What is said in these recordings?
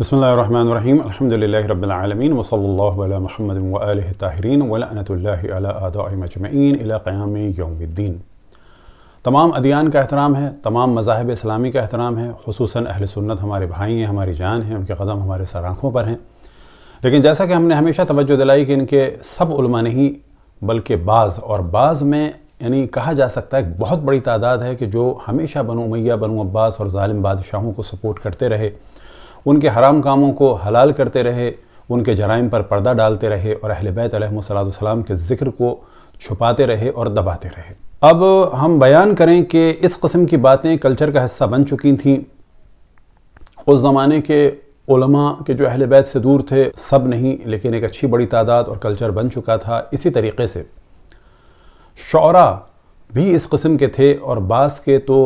बसमीम अल्हम्दुलिल्लाह रब्बिलआलमीन वसल्लल्लाहु अला मुहम्मद व आलिहि ताहिरीन व लअनतुल्लाहि तमाम अदियान का एहतराम है तमाम मजाहब इस्लामी का एहतराम है खसूस अहल सुन्नत हमारे भाई हैं हमारी जान हैं उनके कदम हमारे सर आँखों पर हैं लेकिन जैसा कि हमने हमेशा तोज्जो दिलाई कि इनके सब उलमा नहीं बल्कि बाज़ और बाज़ में यानी कहा जा सकता है बहुत बड़ी तादाद है कि जो हमेशा बनो मैया बनो अब्बास और ालिम बादशाहों को सपोर्ट करते रहे उनके हराम कामों को हलाल करते रहे उनके जराइम पर पर्दा डालते रहे और अहल बैत सलाम के ज़िक्र को छुपाते रहे और दबाते रहे अब हम बयान करें कि इस कस्म की बातें कल्चर का हिस्सा बन चुकी थीं उस ज़माने के उलमा के जो अहल बैत से दूर थे सब नहीं लेकिन एक अच्छी बड़ी तादाद और कल्चर बन चुका था इसी तरीके से शरा भी इस कस्म के थे और बास के तो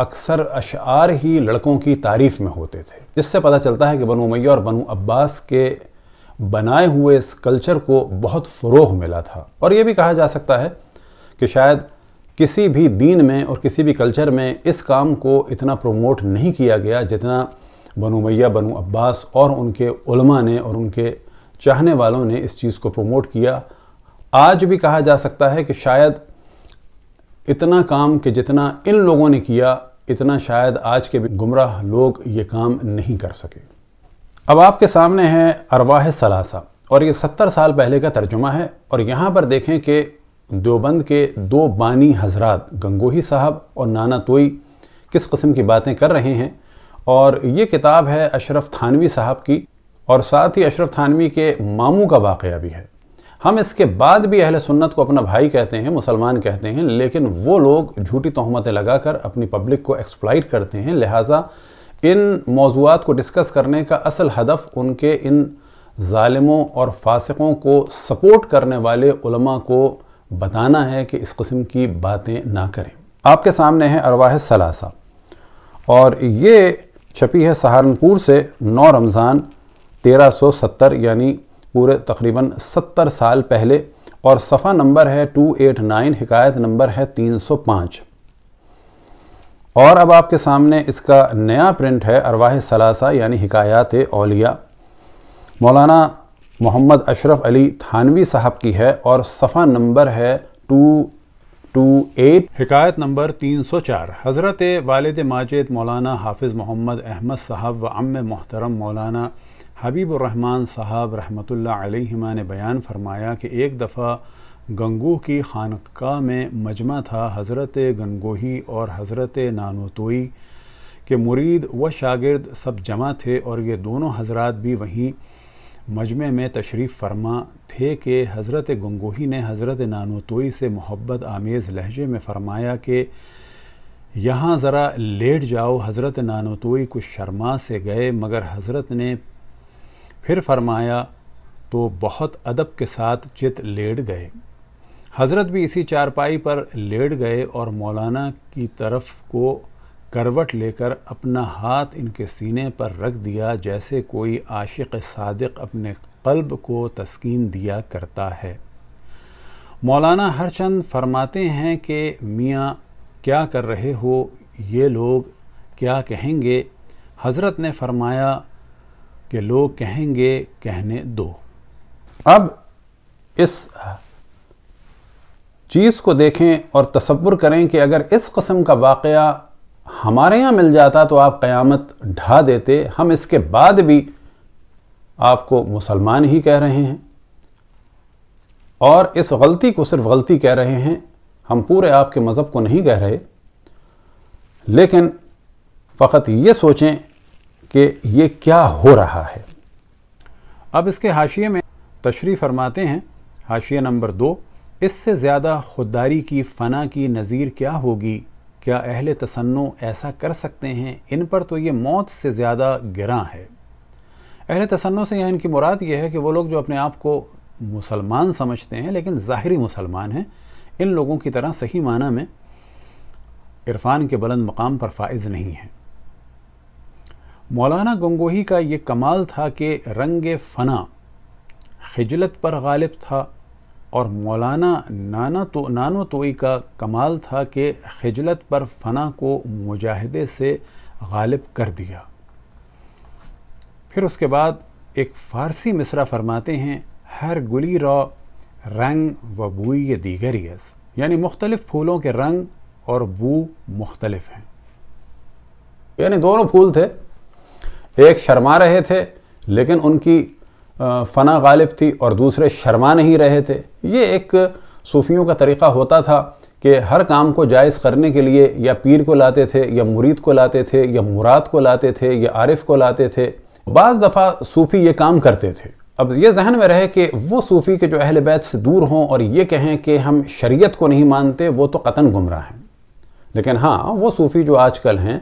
अक्सर अशार ही लड़कों की तारीफ में होते थे जिससे पता चलता है कि बनु मैया और बनु अब्बास के बनाए हुए इस कल्चर को बहुत फ़रोग मिला था और ये भी कहा जा सकता है कि शायद किसी भी दीन में और किसी भी कल्चर में इस काम को इतना प्रमोट नहीं किया गया जितना बनु मैया बनु अब्बास और उनके उलमा ने और उनके चाहने वालों ने इस चीज़ को प्रमोट किया आज भी कहा जा सकता है कि शायद इतना काम कि जितना इन लोगों ने किया इतना शायद आज के भी गुमराह लोग ये काम नहीं कर सके अब आपके सामने है अरवाह सलासा और ये सत्तर साल पहले का तर्जुमा है और यहाँ पर देखें कि देवबंद के दो बानी हजरत गंगोही साहब और नाना तोई किस कस्म की बातें कर रहे हैं और ये किताब है अशरफ थानवी साहब की और साथ ही अशरफ थानवी के मामू का वाक़ भी है हम इसके बाद भी अहल सुन्नत को अपना भाई कहते हैं मुसलमान कहते हैं लेकिन वो लोग झूठी तहमतें लगाकर अपनी पब्लिक को एक्सप्लाइट करते हैं लिहाजा इन मौजूद को डिस्कस करने का असल हदफ उनके इन ालमों और फासकों को सपोर्ट करने वाले उलमा को बताना है कि इस कस्म की बातें ना करें आपके सामने है अरवाह सलासा और ये छपी है सहारनपुर से नौ रमज़ान 1370 यानी पूरे तकरीबन सत्तर साल पहले और सफ़ा नंबर है टू एट नाइन हिकायत नंबर है तीन सौ पाँच और अब आपके सामने इसका नया प्रिंट है अरवाह सलासा यानी हिकायात अलिया मौलाना मोहम्मद अशरफ अली थानवी साहब की है और सफ़ा नंबर है टू टू एट हिकायत नंबर तीन सौ चार हज़रत वालद माजिद मौलाना हाफिज़ मोहम्मद अहमद साहब व अम मोहतरम मौलाना रहमान साहब रहमतुल्लाह ने बयान फरमाया कि एक दफ़ा गंगोह की खानका में मजमा था हज़रत गंगोही और हज़रत नानोतोई के मुरीद व शागिर्द सब जमा थे और ये दोनों हजरत भी वहीं मजमे में तशरीफ़ फरमा थे कि हज़रत गंगोही ने हज़रत नानोतोई से मोहब्बत आमेज़ लहजे में फरमाया कि यहाँ ज़रा लेट जाओ हज़रत नानोतोई कुछ शर्मा से गए मगर हज़रत ने फिर फरमाया तो बहुत अदब के साथ चित लेट गए हज़रत भी इसी चारपाई पर लेट गए और मौलाना की तरफ को करवट लेकर अपना हाथ इनके सीने पर रख दिया जैसे कोई आशिक सादिक अपने कल्ब को तस्कीन दिया करता है मौलाना हरचंद फरमाते हैं कि मियाँ क्या कर रहे हो ये लोग क्या कहेंगे हज़रत ने फरमाया कि लोग कहेंगे कहने दो अब इस चीज़ को देखें और तस्वुर करें कि अगर इस कस्म का वाक़ हमारे यहाँ मिल जाता तो आप क़यामत ढा देते हम इसके बाद भी आपको मुसलमान ही कह रहे हैं और इस गलती को सिर्फ गलती कह रहे हैं हम पूरे आपके मज़हब को नहीं कह रहे लेकिन फ़कत ये सोचें कि ये क्या हो रहा है अब इसके हाशिए में तशरी फरमाते हैं हाशिया नंबर दो इससे ज़्यादा खुददारी की फ़ना की नज़ीर क्या होगी क्या अहल तसन्नो ऐसा कर सकते हैं इन पर तो ये मौत से ज़्यादा गिरा है अहल तसन्नो से यहाँ इनकी मुराद यह है कि वो लोग जो अपने आप को मुसलमान समझते हैं लेकिन ज़ाहरी मुसलमान हैं इन लोगों की तरह सही माना में इरफान के बुलंद मकाम पर फाइज नहीं है मौलाना गंगोही का ये कमाल था कि रंग फ़ना खिजलत पर गालिब था और मौलाना नाना तो नानो तोई का कमाल था कि खिजलत पर फ़ना को मुजाहदे से गालिब कर दिया फिर उसके बाद एक फ़ारसी मिसरा फरमाते हैं हर गुली रॉ रंग व बुई दीगर यस यानी मुख्तलिफ़ फूलों के रंग और बू मुख्तलिफ हैं यानी दोनों फूल थे एक शर्मा रहे थे लेकिन उनकी फ़ना गालिब थी और दूसरे शर्मा नहीं रहे थे ये एक सूफियों का तरीक़ा होता था कि हर काम को जायज़ करने के लिए या पीर को लाते थे या मुरीद को लाते थे या मुराद को लाते थे या आरिफ को लाते थे बाज़ दफ़ा सूफ़ी ये काम करते थे अब ये जहन में रहे कि वो सूफ़ी के जो अहल बैत से दूर हों और ये कहें कि हम शरीयत को नहीं मानते वो तो कतन गुमराह हैं लेकिन हाँ वो सूफ़ी जो आजकल हैं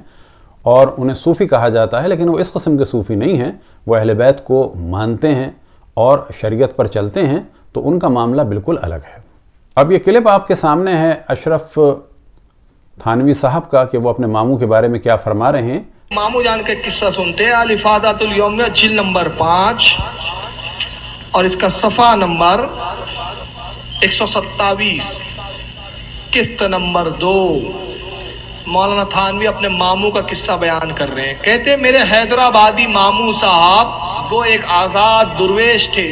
और उन्हें सूफ़ी कहा जाता है लेकिन वो इस कस्म के सूफ़ी नहीं हैं वो अहल बैत को मानते हैं और शरीयत पर चलते हैं तो उनका मामला बिल्कुल अलग है अब ये क्लिप आपके सामने है अशरफ थानवी साहब का कि वो अपने मामू के बारे में क्या फरमा रहे हैं मामू जान का किस्सा सुनते हैं अलिफादातुलयोम चिल नंबर पाँच और इसका सफ़ा नंबर एक सौ सत्तावीस किस्त नंबर दो मौलाना थानवी अपने मामू का किस्सा बयान कर रहे हैं कहते मेरे हैदराबादी मामू साहब वो एक आज़ाद दुर्वेश थे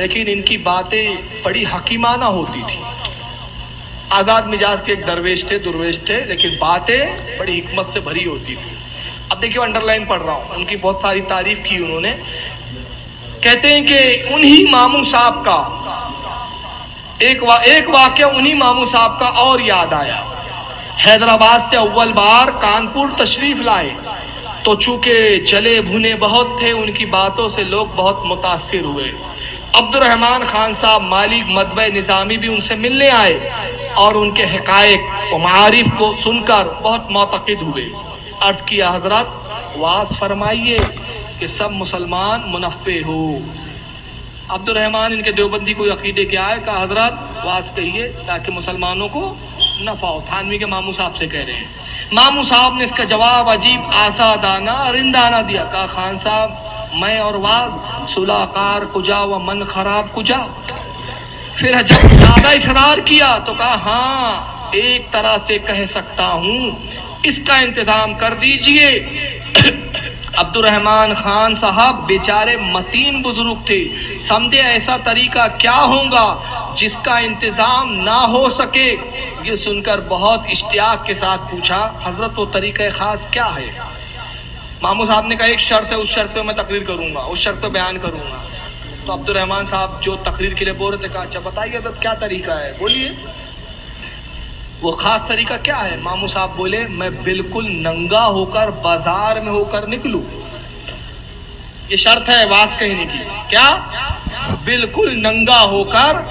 लेकिन इनकी बातें बड़ी हकीमाना होती थी आज़ाद मिजाज के एक दरवेश थे दुर्वेश थे लेकिन बातें बड़ी हमत से भरी होती थी अब देखिए अंडरलाइन पढ़ रहा हूँ उनकी बहुत सारी तारीफ की उन्होंने कहते हैं कि उन्हीं मामू साहब का एक वा, एक वाक्य उन्हीं मामू साहब का और याद आया हैदराबाद से अव्वल बार कानपुर तशरीफ लाए तो चूंकि चले भुने बहुत थे उनकी बातों से लोग बहुत मुतासर हुए अब्दुलरहमान खान साहब मालिक मदब निज़ामी भी उनसे मिलने आए और उनके हकायक और मारिफ को सुनकर बहुत मोतद हुए अर्ज़ किया हजरत वास फरमाइए कि सब मुसलमान मुनफ़े हो अब्दुलरहमान इनके देवबंदी को अकीदे के आए का हजरत वास कहिए ताकि मुसलमानों को नफा थानवी के मामू साहब से कह रहे हैं मामू साहब ने इसका जवाब अजीब आसादाना रिंदाना दिया कहा खान साहब मैं और वाद सुलाकार कुजा व मन खराब कुजा फिर जब ज्यादा इसरार किया तो कहा हाँ एक तरह से कह सकता हूँ इसका इंतजाम कर दीजिए अब्दुलरहमान खान साहब बेचारे मतीन बुजुर्ग थे समझे ऐसा तरीका क्या होगा जिसका इंतजाम ना हो सके ये सुनकर बहुत इश्तियाक के साथ पूछा हजरत वो तो तरीक़ ख़ास क्या है मामू साहब ने कहा एक शर्त है उस शर्त पे मैं तकरीर करूँगा उस शर्त पे बयान करूँगा तो अब्दुलरहमान साहब जो तकरीर के लिए बोल रहे थे कहा अच्छा बताइए हजरत क्या तरीका है बोलिए वो ख़ास तरीका क्या है मामू साहब बोले मैं बिल्कुल नंगा होकर बाजार में होकर निकलूँ ये शर्त है वास कहने की क्या बिल्कुल नंगा होकर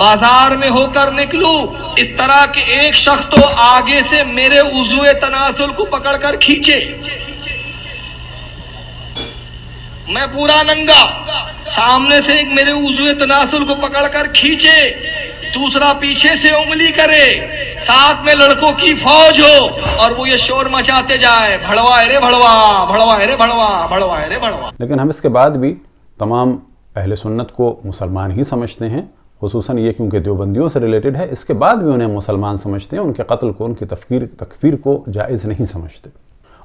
बाजार में होकर निकलू इस तरह के एक शख्स तो आगे से मेरे उजुए तनासुल को पकड़कर खींचे मैं पूरा नंगा सामने से एक मेरे उजुए तनासुल को पकड़कर खींचे दूसरा पीछे से उंगली करे साथ में लड़कों की फौज हो और वो ये शोर मचाते जाए भड़वा रे भड़वा भड़वा रे भड़वा भड़वा रे भड़वा लेकिन हम इसके बाद भी तमाम अहले सुन्नत को मुसलमान ही समझते हैं खसूस ये क्योंकि देवबंदियों से रिलेटेड है इसके बाद भी उन्हें मुसलमान समझते हैं उनके कत्ल को उनकी तफकीर तकफीर को जायज़ नहीं समझते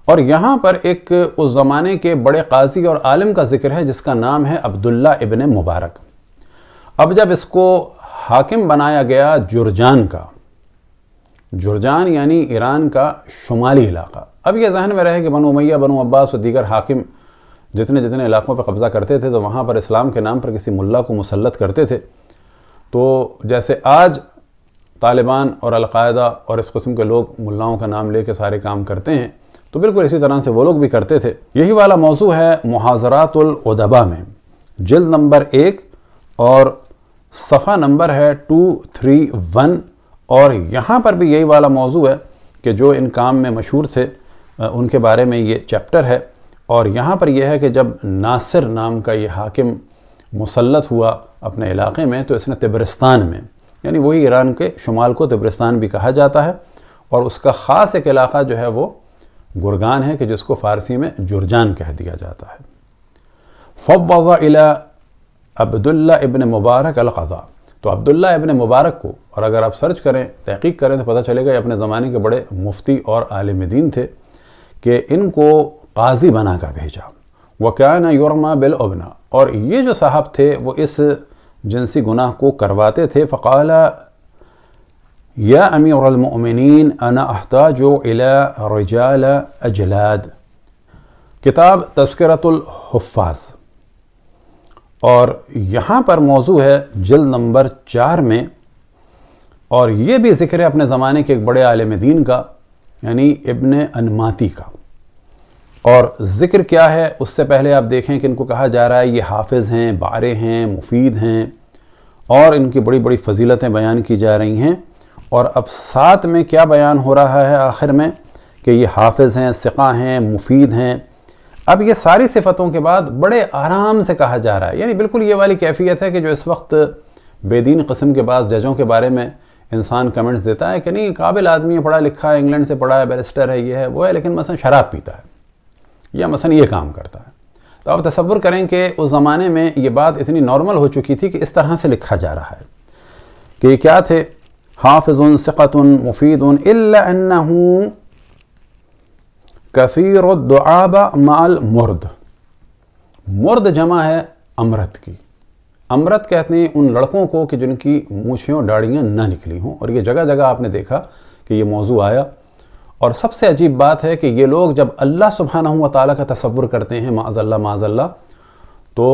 और यहाँ पर एक उस ज़माने के बड़े काजी और आलम का जिक्र है जिसका नाम है अब्दुल्ला इबन मुबारक अब जब इसको हाकिम बनाया गया जुर्जान का जुर्जान यानी ईरान का शुमाली इलाका अब यह जहन में रहे कि बनो मैया बनो अब्बास और दीगर हाकिम जितने जितने इलाकों पर कब्ज़ा करते थे तो वहाँ पर इस्लाम के नाम पर किसी मुल्ला को मुसलत करते थे तो जैसे आज तालिबान और अलकायदा और इस कस्म के लोग मुलाओं का नाम ले कर सारे काम करते हैं तो बिल्कुल इसी तरह से वो लोग भी करते थे यही वाला मौजू है महाजरातलदबा में जल्द नंबर एक और सफ़ा नंबर है टू थ्री वन और यहाँ पर भी यही वाला मौजू है कि जो इन काम में मशहूर थे उनके बारे में ये चैप्टर है और यहाँ पर यह है कि जब नासिर नाम का ये हाकिम मुसलत हुआ अपने इलाके में तो इसने तिब्रस्तान में यानी वही ईरान के शुमाल को तिब्रस्तान भी कहा जाता है और उसका ख़ास एक इलाका जो है वो गुरगान है कि जिसको फ़ारसी में जुर्जान कह दिया जाता है फ़वा अला अब्दुल्ला इबन मुबारक अलक़ा तो अब्दुल्ला इबन मुबारक को और अगर आप सर्च करें तहकीक करें तो पता चलेगा ये अपने ज़माने के बड़े मुफ्ती और आलिम दीन थे कि इनको काजी बनाकर भेजा वकाना युरमा बिल अबना और ये जो साहब थे वो इस जिनसी गुनाह को करवाते थे फ़काल या अमीरमिन अना अहताज अला रजाल अजलाद किताब तस्करतुल्फाज और यहाँ पर मौजू है जल नंबर चार में और ये भी ज़िक्र है अपने ज़माने के एक बड़े आलम दीन का यानी इबन अनमाती का और ज़िक्र क्या है उससे पहले आप देखें कि इनको कहा जा रहा है ये हाफिज़ हैं बारे हैं मुफीद हैं और इनकी बड़ी बड़ी फजीलतें बयान की जा रही हैं और अब साथ में क्या बयान हो रहा है आखिर में कि ये हाफिज़ हैं सिका हैं मुफीद हैं अब ये सारी सिफतों के बाद बड़े आराम से कहा जा रहा है यानी बिल्कुल ये वाली कैफियत है कि जो इस वक्त बेदीन कस्म के बाद जजों के बारे में इंसान कमेंट्स देता है कि नहीं काबिल आदमी है पढ़ा लिखा है इंग्लैंड से पढ़ा है बैरिस्टर है ये है वो है लेकिन मसलन शराब पीता है या मसलन ये काम करता है तो आप तस्वुर करें कि उस ज़माने में ये बात इतनी नॉर्मल हो चुकी थी कि इस तरह से लिखा जा रहा है कि क्या थे हाफिज़ुन सिकतुन मुफीदुन इल्लाहू कफ़ीर दुआबा माल मुर्द मुर्द जमा है अमृत की अमृत कहते हैं उन लड़कों को कि जिनकी मूछियों डाड़ियाँ ना निकली हों और ये जगह जगह आपने देखा कि ये मौजू आया और सबसे अजीब बात है कि ये लोग जब अल्लाह सुबहाना हुआ ताली का तस्वुर करते हैं माजल्ला माजल्ला तो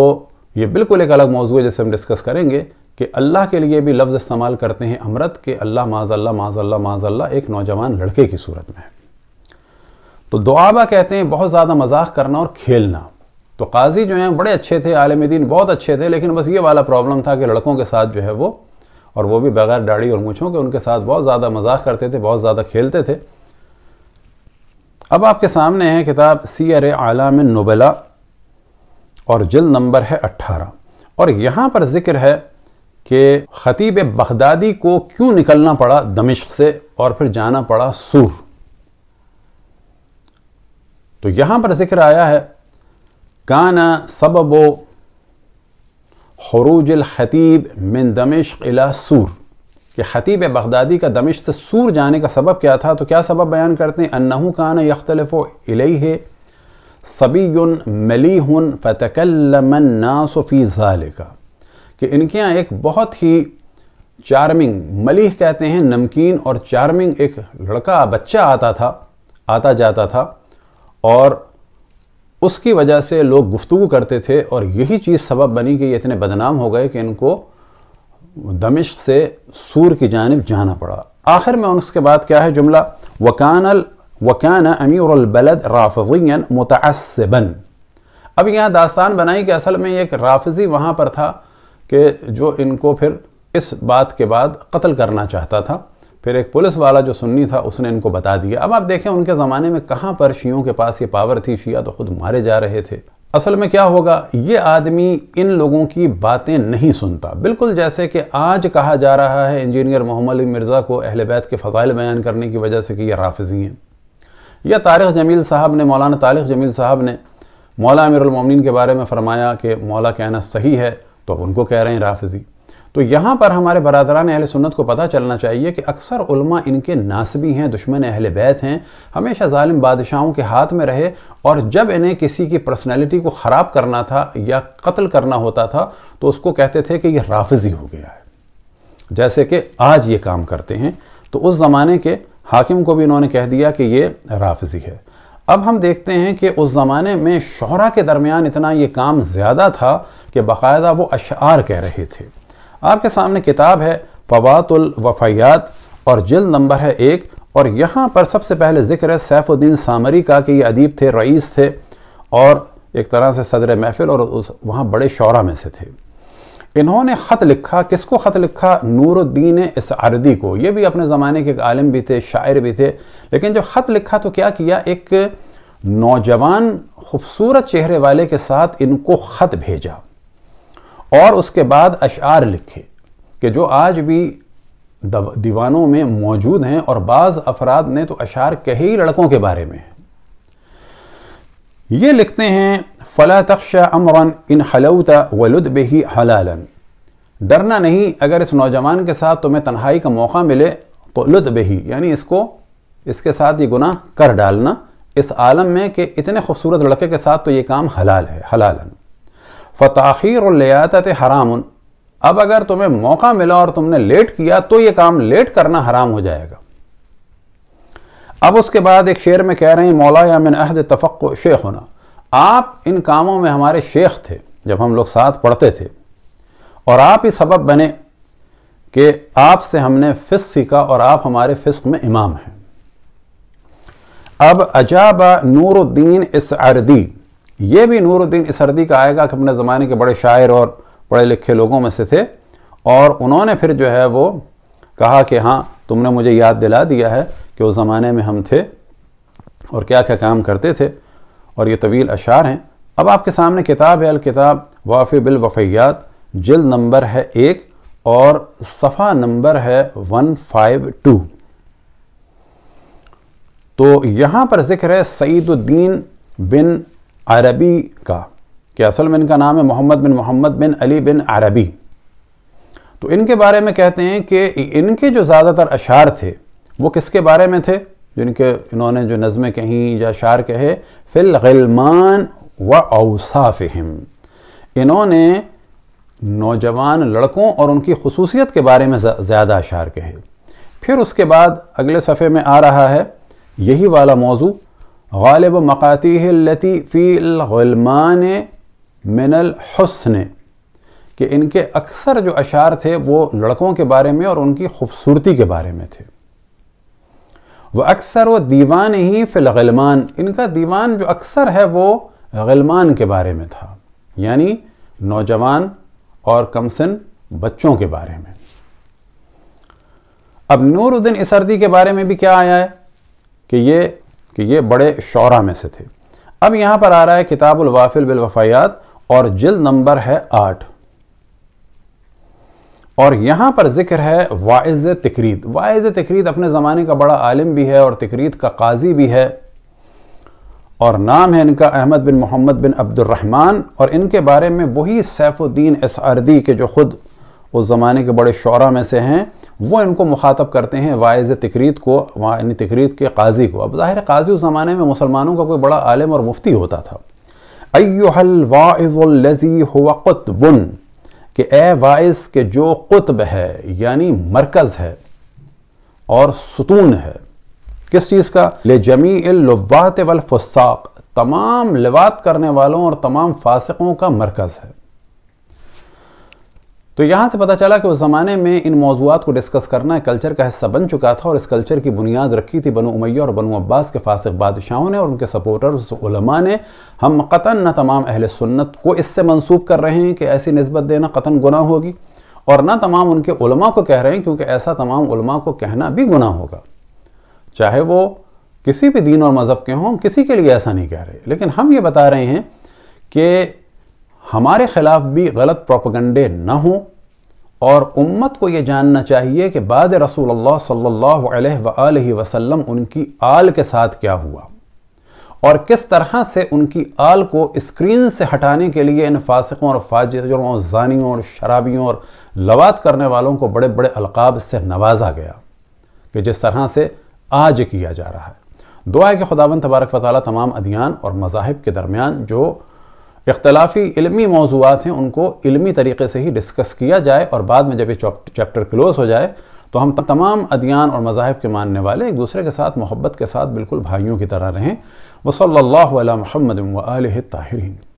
ये बिल्कुल एक अलग मौजू है जैसे हम डिस्कस करेंगे कि अल्लाह के लिए भी लफ्ज़ इस्तेमाल करते हैं अमृत के अल्लाह माजल्ला माजल्ला माजल्ला एक नौजवान लड़के की सूरत में है तो दुआबा कहते हैं बहुत ज़्यादा मजाक करना और खेलना तो काजी जो हैं बड़े अच्छे थे आलम दीन बहुत अच्छे थे लेकिन बस ये वाला प्रॉब्लम था कि लड़कों के साथ जो है वो और वो भी बगैर दाढ़ी और मूछों के उनके साथ बहुत ज़्यादा मजाक करते थे बहुत ज़्यादा खेलते थे अब आपके सामने है किताब सीर आलाम नोबेला और जल नंबर है अट्ठारह और यहाँ पर जिक्र है कि ख़तीब बगदादी को क्यों निकलना पड़ा दमिश्क से और फिर जाना पड़ा सूर तो यहाँ पर जिक्र आया है काना सबबो खरूज खतीब मिन दमिश्क इला सूर कि खतीब बगदादी का दमिश से सूर जाने का सबब क्या था तो क्या सबब बयान करते हैं अनहू कान यख्तलफ़ इलई है सबीन मलीहन फ़तकलमनासफ़ी ज़ालिका कि इनके यहाँ एक बहुत ही चार्मिंग मलीह कहते हैं नमकीन और चार्मिंग एक लड़का बच्चा आता था आता जाता था और उसकी वजह से लोग गुफ्तु करते थे और यही चीज़ सबब बनी कि ये इतने बदनाम हो गए कि इनको दमिश से सूर की जानब जाना पड़ा आखिर में उसके बाद क्या है जुमला वकानल वकान अमीर अलबलद राफजियन मुतासबन अब यहाँ दास्तान बनाई कि असल में एक राफजी वहाँ पर था कि जो इनको फिर इस बात के बाद कत्ल करना चाहता था फिर एक पुलिस वाला जो सुन्नी था उसने इनको बता दिया अब आप देखें उनके ज़माने में कहाँ पर शीयों के पास ये पावर थी शिया तो खुद मारे जा रहे थे असल में क्या होगा ये आदमी इन लोगों की बातें नहीं सुनता बिल्कुल जैसे कि आज कहा जा रहा है इंजीनियर मोहम्मद मिर्ज़ा को अहल बैत के फ़ज़ाइल बयान करने की वजह से कि ये राफजी हैं या तारक जमील साहब ने मौलाना तारक जमील साहब ने मौला अमीरमिन के बारे में फ़रमाया कि मौला कहना सही है तो अब उनको कह रहे हैं राफजी तो यहाँ पर हमारे बरदरान अहल सुन्नत को पता चलना चाहिए कि अक्सर उलमा इनके नासबी हैं दुश्मन अहल बैत हैं हमेशा ालिम बादशाहों के हाथ में रहे और जब इन्हें किसी की पर्सनैलिटी को ख़राब करना था या कत्ल करना होता था तो उसको कहते थे कि यह राफजी हो गया है जैसे कि आज ये काम करते हैं तो उस ज़माने के हाकिम को भी इन्होंने कह दिया कि ये राफजी है अब हम देखते हैं कि उस ज़माने में शहरा के दरमियान इतना ये काम ज़्यादा था कि बाकायदा वो अशार कह रहे थे आपके सामने किताब है फवातुल वफ़ायात और जिल्द नंबर है एक और यहाँ पर सबसे पहले जिक्र है सैफुद्दीन सामरी का कि ये अदीब थे रईस थे और एक तरह से सदर महफिल और उस वहाँ बड़े शौरा में से थे इन्होंने ख़त लिखा किसको ख़त लिखा नूरुद्दीन इस अरदी को ये भी अपने ज़माने के एक आलिम भी थे शायर भी थे लेकिन जब ख़त लिखा तो क्या किया एक नौजवान खूबसूरत चेहरे वाले के साथ इनको ख़त भेजा और उसके बाद अशार लिखे कि जो आज भी दीवानों में मौजूद हैं और बाज़ अफराद ने तो अशार ही लड़कों के बारे में ये लिखते हैं फ़ला तख्शा अमरन इन हलौता वलुद बेही हलालन डरना नहीं अगर इस नौजवान के साथ तुम्हें तन्हाई का मौका मिले तो लुत बेही यानी इसको इसके साथ ये गुनाह कर डालना इस आलम में कि इतने खूबसूरत लड़के के साथ तो ये काम हलाल है हलालन फ़ताखीर लियात हराम अब अगर तुम्हें मौका मिला और तुमने लेट किया तो ये काम लेट करना हराम हो जाएगा अब उसके बाद एक शेर में कह रहे हैं मौला या मिन अहद तफ़क़ शेख होना आप इन कामों में हमारे शेख थे जब हम लोग साथ पढ़ते थे और आप ही सबब बने कि आपसे हमने फ़िस सीखा और आप हमारे फ़िस्क में इमाम हैं अब अजाबा नूरुद्दीन अरदी ये भी नूरुद्दीन इस सर्दी का आएगा कि अपने ज़माने के बड़े शायर और पढ़े लिखे लोगों में से थे और उन्होंने फिर जो है वो कहा कि हाँ तुमने मुझे याद दिला दिया है कि उस ज़माने में हम थे और क्या क्या काम करते थे और ये तवील अशार हैं अब आपके सामने किताब है अलकिताब वाफ़ी बिल वफ़ैयात नंबर है एक और सफ़ा नंबर है वन फाइव टू तो यहाँ पर ज़िक्र है सईदुद्दीन बिन अरबी का कि असल में इनका नाम है मोहम्मद बिन मोहम्मद बिन अली बिन अरबी तो इनके बारे में कहते हैं कि इनके जो ज़्यादातर अशार थे वो किसके बारे में थे जिनके इन्होंने जो नज़में कहीं या अशार कहे फिल गलमान व अवसाफ़िम इन्होंने नौजवान लड़कों और उनकी खसूसियत के बारे में ज़्यादा अशार कहे फिर उसके बाद अगले सफ़े में आ रहा है यही वाला मौजू गालिब मकाती फ़ीलमान मिनल हसन कि इनके अक्सर जो अशार थे वो लड़कों के बारे में और उनकी खूबसूरती के बारे में थे वह अक्सर व दीवान ही फ़िलगलमान इनका दीवान जो अक्सर है वो गलमान के बारे में था यानी नौजवान और कमसन बच्चों के बारे में अब नूरुद्दीन इसर्दी के बारे में भी क्या आया है कि ये कि ये बड़े शौरा में से थे अब यहां पर आ रहा है किताबुल वाफिल बिल वफ़ायात और जिल नंबर है आठ और यहां पर जिक्र है वाइज तकरीद वाइज तकरीद अपने ज़माने का बड़ा आलिम भी है और तकरीद का काजी भी है और नाम है इनका अहमद बिन मोहम्मद बिन अब्दुलरहमान और इनके बारे में वही सैफुद्दीन आरदी के जो ख़ुद उस ज़माने के बड़े शौरा में से हैं वो इनको मुखातब करते हैं वाइज तकरीद को यानी तकरीद के काजी को अब ज़ाहिर काजी उस ज़माने में मुसलमानों का कोई बड़ा आलम और मुफ्ती होता था अयोहल वाइज़ी हुतबन के ए वाइस के जो कुतब है यानी मरकज़ है और सुतून है किस चीज़ का ले जमी लवात तमाम लवात करने वालों और तमाम फासकों का मरकज़ है तो यहाँ से पता चला कि उस ज़माने में इन मौजूद को डिस्कस करना कल्चर का हिस्सा बन चुका था और इस कल्चर की बुनियाद रखी थी बनो उमैया और बनो अब्बास के फासिक बादशाहों ने और उनके सपोर्टर्स उलमा ने हम कतन न तमाम अहल सुन्नत को इससे मंसूब कर रहे हैं कि ऐसी नस्बत देना कतन गुना होगी और ना तमाम उनके उलमा को कह रहे हैं क्योंकि ऐसा तमाम उलमा को कहना भी गुना होगा चाहे वो किसी भी दीन और मज़हब के हों किसी के लिए ऐसा नहीं कह रहे लेकिन हम ये बता रहे हैं कि हमारे खिलाफ भी गलत प्रोपगंडे ना हों और उम्मत को ये जानना चाहिए कि बाद रसूल अल्लाह वसलम वसल्लम उनकी आल के साथ क्या हुआ और किस तरह से उनकी आल को स्क्रीन से हटाने के लिए इन फासकों और फाजरों और जानियों और शराबियों और लवात करने वालों को बड़े बड़े अलकाब से नवाजा गया कि जिस तरह से आज किया जा रहा है दुआ है कि खुदावन तबारक वाली तमाम अदियान और मजाहब के दरमियान जो इख्तलाफी इलमी मौजूद हैं उनको इलमी तरीके से ही डिस्कस किया जाए और बाद में जब ये चैप्टर क्लोज हो जाए तो हम तमाम अदियान और मज़ाहब के मानने वाले एक दूसरे के साथ मोहब्बत के साथ बिल्कुल भाइयों की तरह रहें वसल महमद ताहरीन